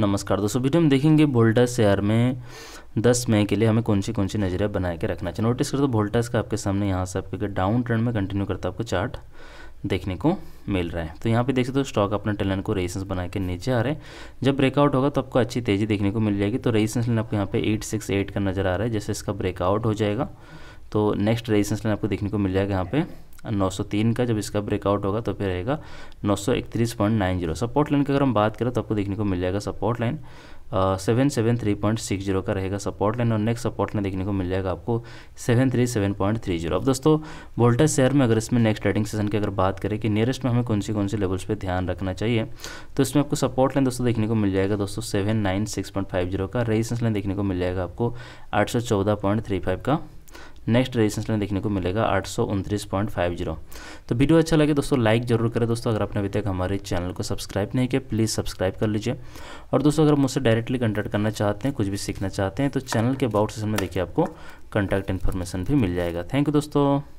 नमस्कार दोस्तों वीडियो हम देखेंगे वोल्टास शेयर में 10 मई के लिए हमें कौन सी कौन सी नजरिया बना के रखना चाहिए नोटिस कर दो वोल्टास तो का आपके सामने यहाँ से आपके डाउन ट्रेंड में कंटिन्यू करता आपको चार्ट देखने को मिल रहा है तो यहाँ पे देख सकते हो स्टॉक अपना टेलन को रेजिस्टेंस बना के नीचे आ रहे हैं जब ब्रेकआउट होगा तो आपको अच्छी तेज़ी देखने को मिल जाएगी तो रेजिस्टेंस लाइन आपको यहाँ पे 868 का नज़र आ रहा है जैसे इसका ब्रेकआउट हो जाएगा तो नेक्स्ट रेजिस्टेंस लाइन आपको देखने को मिल जाएगा यहाँ पे 903 का जब इसका ब्रेकआउट होगा तो फिर रहेगा 931.90 सपोर्ट लाइन की अगर हम बात करें तो आपको देखने को मिल जाएगा support line seven seven three point six zero का रहेगा सपोर्ट लाइन और नेक्स्ट सपोर्ट लाइन देखने को मिल जाएगा आपको seven three seven point three zero अब दोस्तों वोल्टेज शेयर में अगर इसमें नेक्स्ट ट्रेडिंग सेशन की अगर बात करें कि नियरेस्ट में हमें कौन सी कौन सी लेवल्स पर ध्यान रखना चाहिए तो इसमें आपको सपोर्ट लाइन दोस्तों देखने को मिल जाएगा दोस्तों seven nine six point five zero का रेजिस्टेंस लाइन देखने को मिल जाएगा आपको आठ सौ चौदह पॉइंट थ्री फाइव का नेक्स्ट रेजिस्टेंस लाइन देखने को मिलेगा आठ तो वीडियो अच्छा लगे दोस्तों लाइक जरूर करें दोस्तों अगर आपने अभी तक हमारे चैनल को सब्सक्राइब नहीं किया प्लीज़ सब्सक्राइब कर लीजिए और दोस्तों अगर मुझसे डायरेक्टली कंटेक्ट करना चाहते हैं कुछ भी सीखना चाहते हैं तो चैनल के अबाउट सेशन में देखिए आपको कंटैक्ट इन्फॉर्मेशन भी मिल जाएगा थैंक यू दोस्तों